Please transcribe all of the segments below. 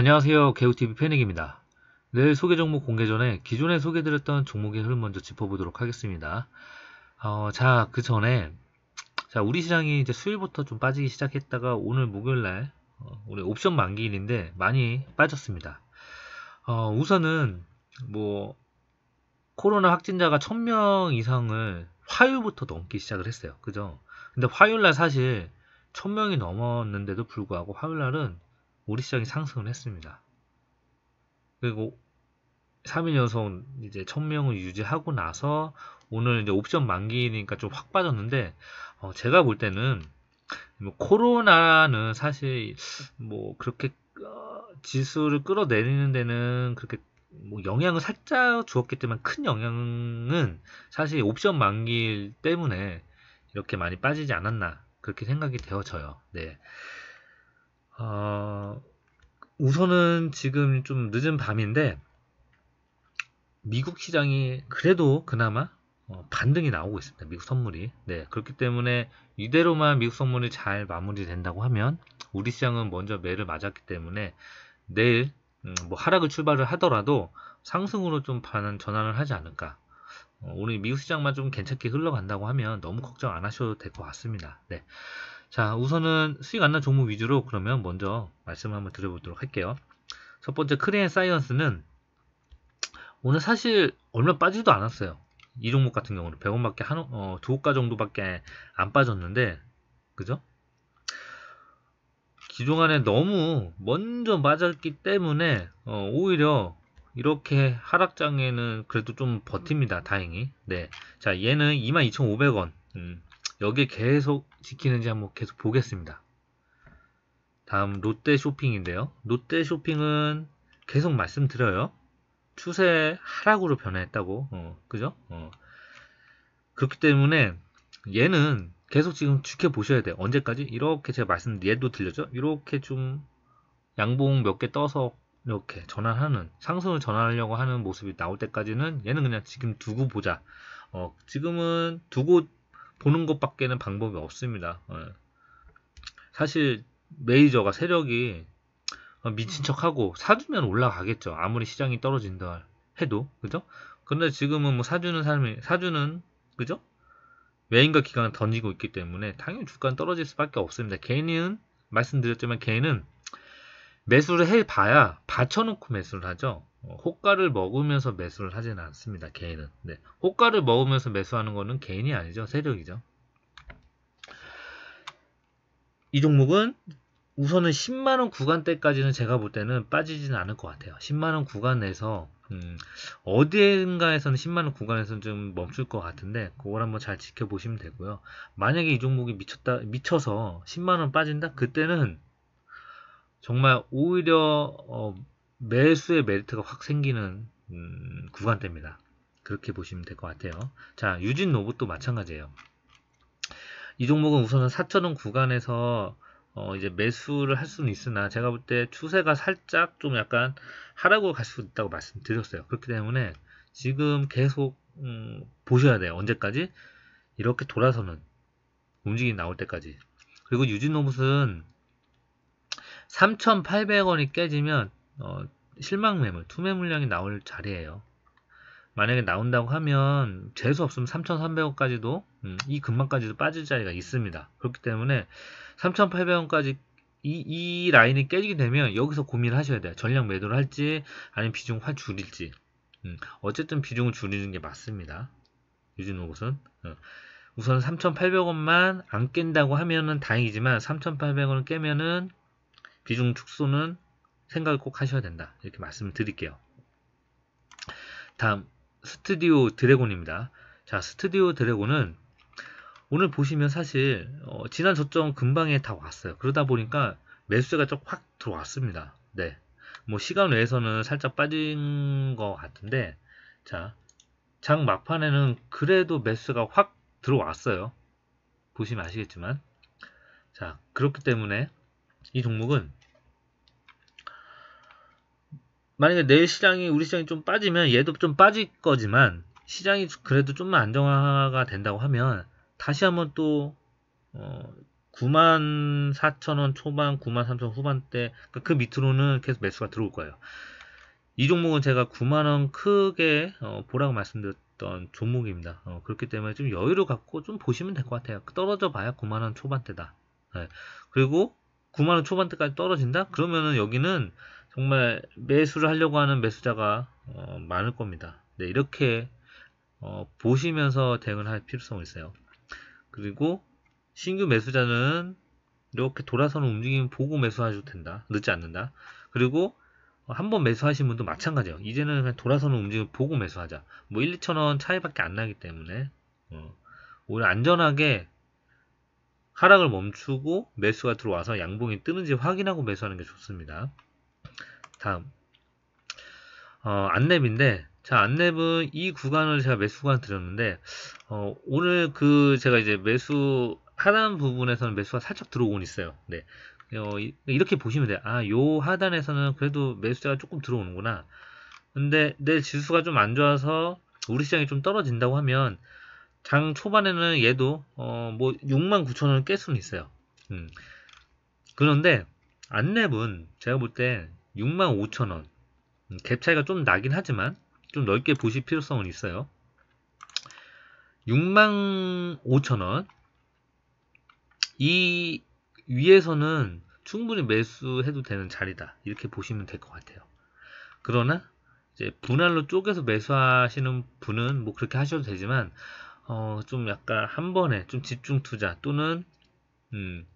안녕하세요 개우TV 패닉입니다. 내일 소개 종목 공개 전에 기존에 소개드렸던 종목의 흐름 먼저 짚어보도록 하겠습니다. 어, 자, 그 전에 자 우리 시장이 이제 수요일부터 좀 빠지기 시작했다가 오늘 목요일날 어, 우리 옵션 만기일인데 많이 빠졌습니다. 어, 우선은 뭐 코로나 확진자가 1000명 이상을 화요일부터 넘기 시작을 했어요. 그죠? 근데 화요일날 사실 1000명이 넘었는데도 불구하고 화요일날은 우리 시장이 상승을 했습니다. 그리고 3일 연속 이제 1000명을 유지하고 나서 오늘 이제 옵션 만기니까 좀 확 빠졌는데 어 제가 볼 때는 뭐 코로나는 사실 뭐 그렇게 어, 지수를 끌어내리는 데는 그렇게 뭐 영향을 살짝 주었겠지만 큰 영향은 사실 옵션 만기 일 때문에 이렇게 많이 빠지지 않았나 그렇게 생각이 되어져요. 네. 어, 우선은 지금 좀 늦은 밤인데 미국 시장이 그래도 그나마 어, 반등이 나오고 있습니다. 미국 선물이. 네, 그렇기 때문에 이대로만 미국 선물이 잘 마무리된다고 하면 우리 시장은 먼저 매를 맞았기 때문에 내일 음, 뭐 하락을 출발을 하더라도 상승으로 좀 반은 전환을 하지 않을까. 어, 오늘 미국 시장만 좀 괜찮게 흘러간다고 하면 너무 걱정 안 하셔도 될 것 같습니다. 네. 자 우선은 수익 안 난 종목 위주로 그러면 먼저 말씀을 한번 드려보도록 할게요. 첫 번째 크레인 사이언스는 오늘 사실 얼마 빠지도 않았어요. 이 종목 같은 경우는 100원밖에 한, 어, 두 호가 정도밖에 안 빠졌는데 그죠? 기종안에 너무 먼저 맞았기 때문에 어, 오히려 이렇게 하락장에는 그래도 좀 버팁니다. 다행히. 네. 자, 얘는 22,500원. 음, 여기 계속 지키는지 한번 계속 보겠습니다. 다음 롯데 쇼핑인데요. 롯데 쇼핑은 계속 말씀드려요. 추세 하락으로 변했다고. 어, 그죠? 어. 그렇기 때문에 얘는 계속 지금 지켜보셔야 돼요. 언제까지? 이렇게 제가 말씀, 얘도 들렸죠? 이렇게 좀 양봉 몇 개 떠서 이렇게 전환하는, 상승을 전환하려고 하는 모습이 나올 때까지는 얘는 그냥 지금 두고 보자. 어, 지금은 두고 보는 것밖에는 방법이 없습니다. 예. 사실 메이저가 세력이 어, 미친 척하고 사주면 올라가겠죠. 아무리 시장이 떨어진다 해도 그죠? 근데 지금은 뭐 사주는 사람이 사주는 그죠? 메인과 기관을 던지고 있기 때문에 당연히 주가는 떨어질 수밖에 없습니다. 개인은 말씀드렸지만 개인은 매수를 해봐야 받쳐놓고 매수를 하죠. 어, 호가를 먹으면서 매수를 하지는 않습니다. 개인은. 네. 호가를 먹으면서 매수하는 거는 개인이 아니죠. 세력이죠. 이 종목은 우선은 10만원 구간대까지는 제가 볼 때는 빠지지는 않을 것 같아요. 10만원 구간에서 음, 어디인가에서는 10만원 구간에서는 좀 멈출 것 같은데 그걸 한번 잘 지켜보시면 되고요. 만약에 이 종목이 미쳤다 미쳐서 10만원 빠진다? 그때는 정말 오히려 어, 매수의 메리트가 확 생기는 음, 구간대입니다. 그렇게 보시면 될 것 같아요. 자, 유진 로봇도 마찬가지예요. 이 종목은 우선은 4,000원 구간에서 어, 이제 매수를 할 수는 있으나 제가 볼 때 추세가 살짝 좀 약간 하락으로 갈수도 있다고 말씀드렸어요. 그렇기 때문에 지금 계속 음, 보셔야 돼요. 언제까지? 이렇게 돌아서는 움직임이 나올 때까지. 그리고 유진 로봇은 3,800원이 깨지면 어, 실망 매물, 투매 물량이 나올 자리예요. 만약에 나온다고 하면 재수 없으면 3,300원까지도 음, 이 금방까지도 빠질 자리가 있습니다. 그렇기 때문에 3,800원까지 이, 이 라인이 깨지게 되면 여기서 고민하셔야 돼요. 전략 매도를 할지 아니면 비중 확 줄일지. 음, 어쨌든 비중을 줄이는 게 맞습니다. 유진호 곳은 어. 우선 3,800원만 안 깬다고 하면은 다행이지만 3,800원을 깨면은 비중 축소는 생각을 꼭 하셔야 된다. 이렇게 말씀을 드릴게요. 다음 스튜디오 드래곤입니다. 자 스튜디오 드래곤은 오늘 보시면 사실 어, 지난 저점 금방에 다 왔어요. 그러다 보니까 매수세가 좀 확 들어왔습니다. 네. 뭐 시간 외에서는 살짝 빠진 것 같은데 자, 장 막판에는 그래도 매수가 확 들어왔어요. 보시면 아시겠지만 자, 그렇기 때문에 이 종목은 만약에 내일 시장이 우리 시장이 좀 빠지면 얘도 좀 빠질 거지만 시장이 그래도 좀만 안정화가 된다고 하면 다시 한번 또 어, 9만 4천 원 초반, 9만 3천 원 후반대 그러니까 그 밑으로는 계속 매수가 들어올 거예요. 이 종목은 제가 9만 원 크게 어, 보라고 말씀드렸던 종목입니다. 어, 그렇기 때문에 좀 여유를 갖고 좀 보시면 될 것 같아요. 떨어져 봐야 9만 원 초반대다. 네. 그리고 9만 원 초반대까지 떨어진다? 그러면은 여기는 정말 매수를 하려고 하는 매수자가 어, 많을 겁니다. 네, 이렇게 어, 보시면서 대응을 할 필요성이 있어요. 그리고 신규 매수자는 이렇게 돌아서는 움직임 보고 매수하셔도 된다. 늦지 않는다. 그리고 한번 매수하신 분도 마찬가지예요. 이제는 그냥 돌아서는 움직임 보고 매수하자. 뭐 1, 2천원 차이밖에 안 나기 때문에 어, 오히려 안전하게 하락을 멈추고 매수가 들어와서 양봉이 뜨는지 확인하고 매수하는 게 좋습니다. 다음 어, 안랩인데 자 안랩은 이 구간을 제가 매수관간 드렸는데 어, 오늘 그 제가 이제 매수 하단 부분에서는 매수가 살짝 들어오고 있어요 네 어, 이, 이렇게 보시면 돼요 아요 하단에서는 그래도 매수자가 조금 들어오는구나 근데 내 지수가 좀 안 좋아서 우리 시장이 좀 떨어진다고 하면 장 초반에는 얘도 어, 뭐 6만 9천원을 깰 수는 있어요 음. 그런데 안랩은 제가 볼 때 65,000원 음, 갭 차이가 좀 나긴 하지만 좀 넓게 보실 필요성은 있어요 65,000원 이 위에서는 충분히 매수해도 되는 자리다 이렇게 보시면 될 것 같아요 그러나 이제 분할로 쪼개서 매수하시는 분은 뭐 그렇게 하셔도 되지만 어 좀 약간 한 번에 좀 집중 투자 또는 음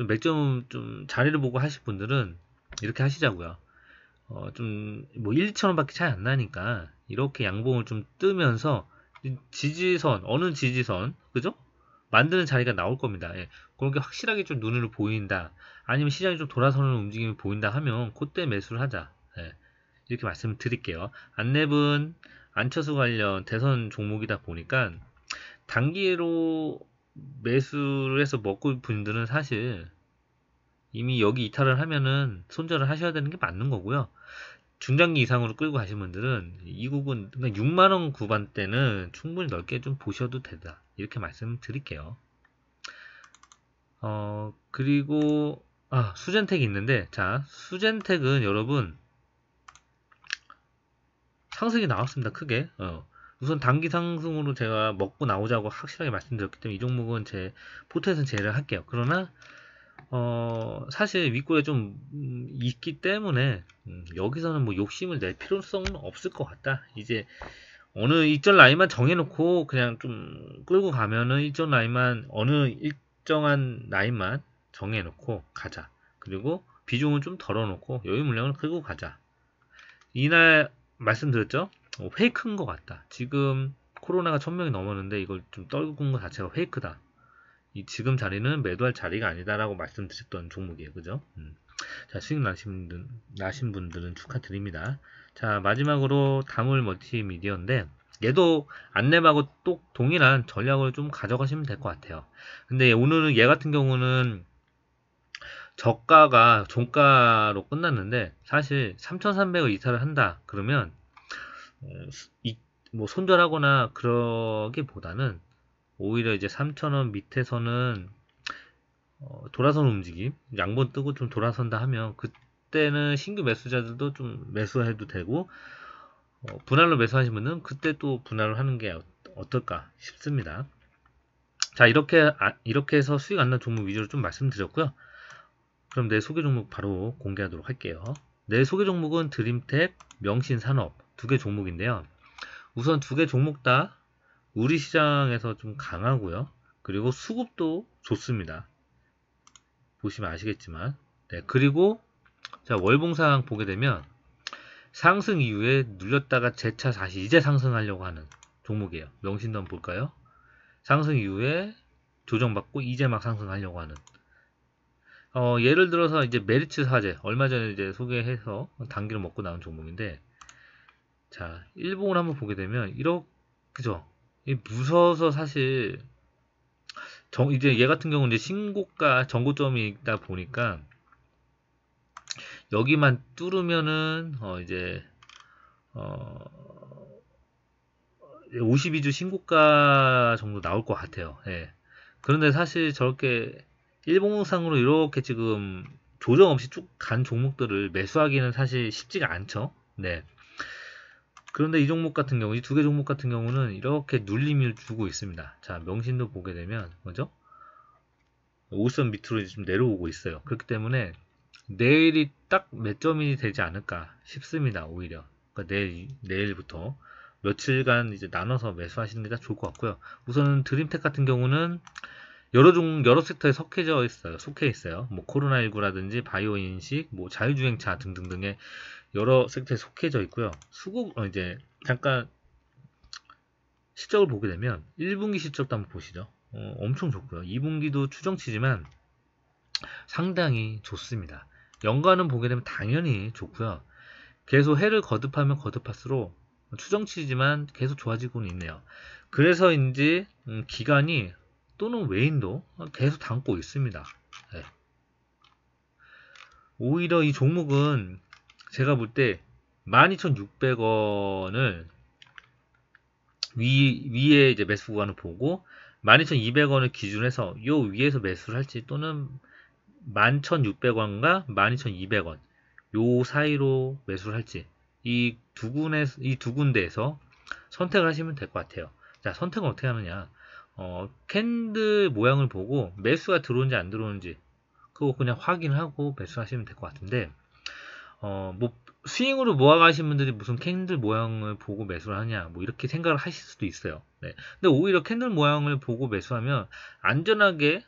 좀 맥점 좀 자리를 보고 하실 분들은 이렇게 하시자고요. 어, 좀, 뭐, 1, 2천원밖에 차이 안 나니까, 이렇게 양봉을 좀 뜨면서, 지지선, 어느 지지선, 그죠? 만드는 자리가 나올 겁니다. 예. 그런 게 확실하게 좀 눈으로 보인다. 아니면 시장이 좀 돌아서는 움직임이 보인다 하면, 그때 매수를 하자. 예. 이렇게 말씀을 드릴게요. 안내분 안철수 관련 대선 종목이다 보니까, 단기로 매수를 해서 먹고 있는 분들은 사실 이미 여기 이탈을 하면은 손절을 하셔야 되는 게 맞는 거고요. 중장기 이상으로 끌고 가신 분들은 이구은 그러니까 6만원 구반대는 충분히 넓게 좀 보셔도 되다. 이렇게 말씀드릴게요. 어, 그리고, 아, 수젠텍이 있는데, 자, 수젠텍은 여러분, 상승이 나왔습니다. 크게. 어. 우선 단기 상승으로 제가 먹고 나오자고 확실하게 말씀드렸기 때문에 이 종목은 제 포트에서 제외를 할게요. 그러나 어, 사실 윗골에 좀 음, 있기 때문에 음, 여기서는 뭐 욕심을 낼 필요성은 없을 것 같다. 이제 어느 일정 라인만 정해놓고 그냥 좀 끌고 가면은 일정 라인만 어느 일정한 라인만 정해놓고 가자. 그리고 비중은 좀 덜어놓고 여유 물량을 끌고 가자. 이날 말씀드렸죠? 어, 페이크인 것 같다. 지금 코로나가 천명이 넘었는데 이걸 좀 떨군 것 자체가 페이크다. 이 지금 자리는 매도할 자리가 아니다라고 말씀드렸던 종목이에요. 그죠? 음. 자, 수익 나신, 분들, 나신 분들은 축하드립니다. 자, 마지막으로 다물 멀티미디어인데 얘도 안내하고 똑 동일한 전략을 좀 가져가시면 될 것 같아요. 근데 오늘은 얘 같은 경우는 저가가 종가로 끝났는데 사실 3,300을 이탈을 한다 그러면 뭐 손절하거나 그러기보다는 오히려 이제 3,000원 밑에서는 어, 돌아선 움직임, 양번 뜨고 좀 돌아선다 하면 그때는 신규 매수자들도 좀 매수해도 되고 어, 분할로 매수하신 분은 그때 또 분할을 하는 게 어, 어떨까 싶습니다. 자 이렇게 아, 이렇게 해서 수익 안 난 종목 위주로 좀 말씀드렸고요. 그럼 내 소개 종목 바로 공개하도록 할게요. 내 소개 종목은 드림텍, 명신산업, 두개 종목인데요. 우선 두 개 종목 다 우리 시장에서 좀 강하고요. 그리고 수급도 좋습니다. 보시면 아시겠지만 네, 그리고 자 월봉상 보게 되면 상승 이후에 눌렸다가 재차 다시 이제 상승하려고 하는 종목이에요. 명신도 한번 볼까요? 상승 이후에 조정받고 이제 막 상승하려고 하는 어, 예를 들어서 이제 메리츠 사제 얼마 전에 이제 소개해서 단기를 먹고 나온 종목인데 자, 일봉을 한번 보게 되면 이렇게 그죠? 무서워서 사실 정, 이제 얘 같은 경우는 이제 신고가 정고점이다 있 보니까 여기만 뚫으면은 어 이제 어 52주 신고가 정도 나올 것 같아요. 예. 그런데 사실 저렇게 일봉상으로 이렇게 지금 조정 없이 쭉 간 종목들을 매수하기는 사실 쉽지가 않죠. 네. 그런데 이 종목 같은 경우, 이 두 개 종목 같은 경우는 이렇게 눌림을 주고 있습니다. 자, 명신도 보게 되면, 뭐죠? 5선 밑으로 지금 내려오고 있어요. 그렇기 때문에 내일이 딱 몇 점이 되지 않을까 싶습니다. 오히려. 그러니까 내일, 내일부터 며칠간 이제 나눠서 매수하시는 게 좋을 것 같고요. 우선은 드림텍 같은 경우는 여러 종, 여러 섹터에 속해져 있어요. 속해 있어요. 뭐 코로나19라든지 바이오 인식, 뭐 자율주행차 등등등의 여러 섹터에 속해져 있고요. 수급 어, 이제 잠깐 실적을 보게 되면 1분기 실적도 한번 보시죠. 어, 엄청 좋고요. 2분기도 추정치지만 상당히 좋습니다. 연간은 보게 되면 당연히 좋고요. 계속 해를 거듭하면 거듭할수록 추정치지만 계속 좋아지고는 있네요. 그래서인지 음, 기간이 또는 외인도 계속 담고 있습니다. 네. 오히려 이 종목은 제가 볼 때 12,600원을 위, 위에 이제 매수 구간을 보고 12,200원을 기준해서 요 위에서 매수를 할지 또는 11,600원과 12,200원 요 사이로 매수를 할지 이 두 군에 이두 군데에서 선택을 하시면 될 것 같아요. 자, 선택은 어떻게 하느냐? 어, 캔들 모양을 보고 매수가 들어오는지 안 들어오는지 그거 그냥 확인하고 매수하시면 될 것 같은데 어, 뭐 스윙으로 모아가신 분들이 무슨 캔들 모양을 보고 매수를 하냐 뭐 이렇게 생각을 하실 수도 있어요. 네. 근데 오히려 캔들 모양을 보고 매수하면 안전하게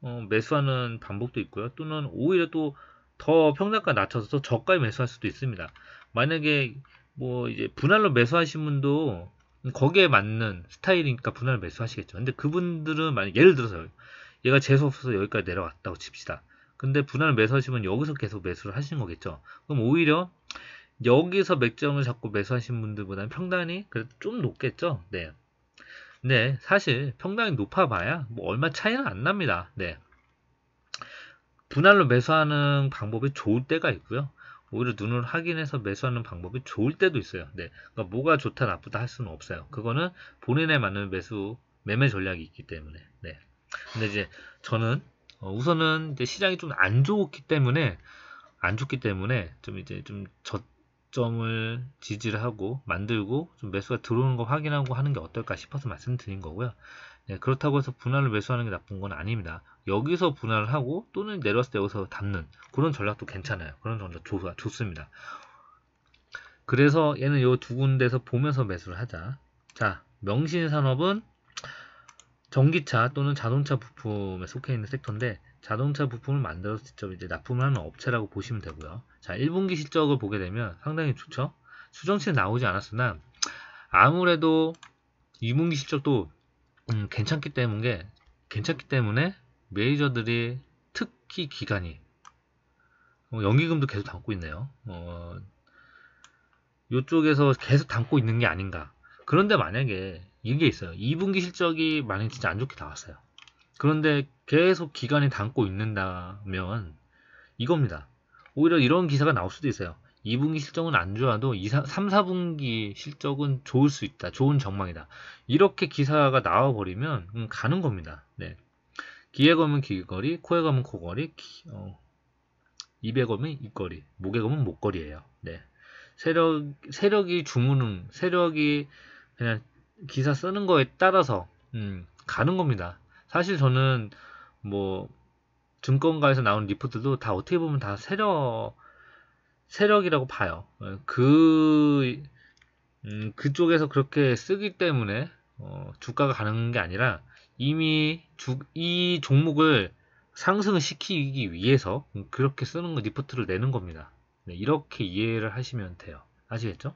어, 매수하는 방법도 있고요. 또는 오히려 또 더 평단가 낮춰서 저가에 매수할 수도 있습니다. 만약에 뭐 이제 분할로 매수하신 분도 거기에 맞는 스타일이니까 분할 매수하시겠죠. 근데 그분들은 만약 예를 들어서 얘가 재수 없어서 여기까지 내려왔다고 칩시다. 근데 분할 매수하시면 여기서 계속 매수를 하신 거겠죠. 그럼 오히려 여기서 맥점을 잡고 매수하신 분들보다는 평단이 그래도 좀 높겠죠. 네. 네, 사실 평단이 높아봐야 뭐 얼마 차이는 안 납니다. 네. 분할로 매수하는 방법이 좋을 때가 있고요. 오히려 눈을 확인해서 매수하는 방법이 좋을 때도 있어요. 네. 그러니까 뭐가 좋다 나쁘다 할 수는 없어요. 그거는 본인에 맞는 매수 매매 전략이 있기 때문에. 네. 근데 이제 저는 어, 우선은 시장이 좀 안 좋기 때문에 안 좋기 때문에 좀 이제 좀 저점을 지지를 하고 만들고 좀 매수가 들어오는 거 확인하고 하는 게 어떨까 싶어서 말씀드린 거고요. 네, 그렇다고 해서 분할을 매수하는 게 나쁜 건 아닙니다. 여기서 분할을 하고 또는 내려왔을 때 여기서 담는 그런 전략도 괜찮아요. 그런 전략 좋, 좋습니다. 그래서 얘는 요 두 군데서 보면서 매수를 하자. 자, 명신산업은 전기차 또는 자동차 부품에 속해 있는 섹터인데 자동차 부품을 만들어서 직접 이제 납품하는 업체라고 보시면 되고요. 자, 1분기 실적을 보게 되면 상당히 좋죠. 수정치는 나오지 않았으나 아무래도 2분기 실적도 음, 괜찮기 때문에 괜찮기 때문에 메이저들이 특히 기간이 어, 연기금도 계속 담고 있네요. 어, 이쪽에서 계속 담고 있는 게 아닌가. 그런데 만약에 이게 있어요. 2분기 실적이 만약에 진짜 안 좋게 나왔어요. 그런데 계속 기간이 담고 있는다면 이겁니다. 오히려 이런 기사가 나올 수도 있어요. 2분기 실적은 안 좋아도 2, 3, 4분기 실적은 좋을 수 있다. 좋은 전망이다. 이렇게 기사가 나와버리면 음, 가는 겁니다. 네. 기에 검면 귀걸이, 코에 검면 코걸이, 기, 어, 입에 검은 입걸이, 목에 검면 목걸이에요. 네. 세력, 세력이 주무는, 세력이 그냥 기사 쓰는 거에 따라서 음, 가는 겁니다. 사실 저는 뭐 증권가에서 나온 리포트도 다 어떻게 보면 다 세력 세력이라고 봐요. 예, 그 음, 그쪽에서 그렇게 쓰기 때문에 어, 주가가 가는 게 아니라 이미 주, 이 종목을 상승 시키기 위해서 그렇게 쓰는 거 리포트를 내는 겁니다. 네, 이렇게 이해를 하시면 돼요. 아시겠죠?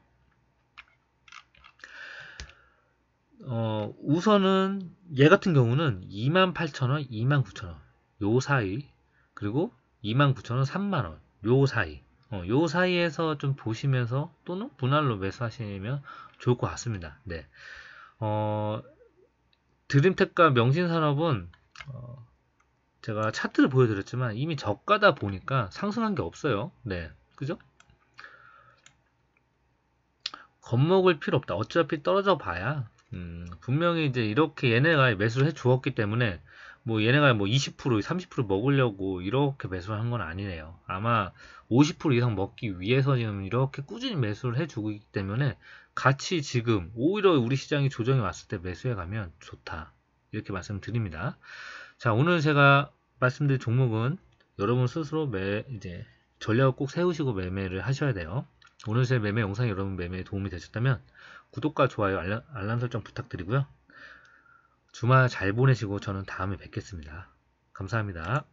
어, 우선은 얘 같은 경우는 28,000원, 29,000원 요 사이 그리고 29,000원, 3만원 요 사이 어, 요 사이에서 좀 보시면서 또는 분할로 매수하시면 좋을 것 같습니다. 네. 어, 드림텍과 명신산업은 어, 제가 차트를 보여드렸지만 이미 저가다 보니까 상승한 게 없어요. 네. 그죠? 겁먹을 필요 없다. 어차피 떨어져 봐야 음, 분명히 이제 이렇게 얘네가 매수를 해 주었기 때문에 뭐 얘네가 뭐 20% 30% 먹으려고 이렇게 매수를 한 건 아니네요. 아마 50% 이상 먹기 위해서 지금 이렇게 꾸준히 매수를 해주고 있기 때문에 같이 지금 오히려 우리 시장이 조정이 왔을 때 매수해 가면 좋다. 이렇게 말씀드립니다. 자, 오늘 제가 말씀드린 종목은 여러분 스스로 매, 이제 전략을 꼭 세우시고 매매를 하셔야 돼요. 오늘 제 매매 영상이 여러분 매매에 도움이 되셨다면 구독과 좋아요, 알람, 알람 설정 부탁드리고요. 주말 잘 보내시고 저는 다음에 뵙겠습니다. 감사합니다.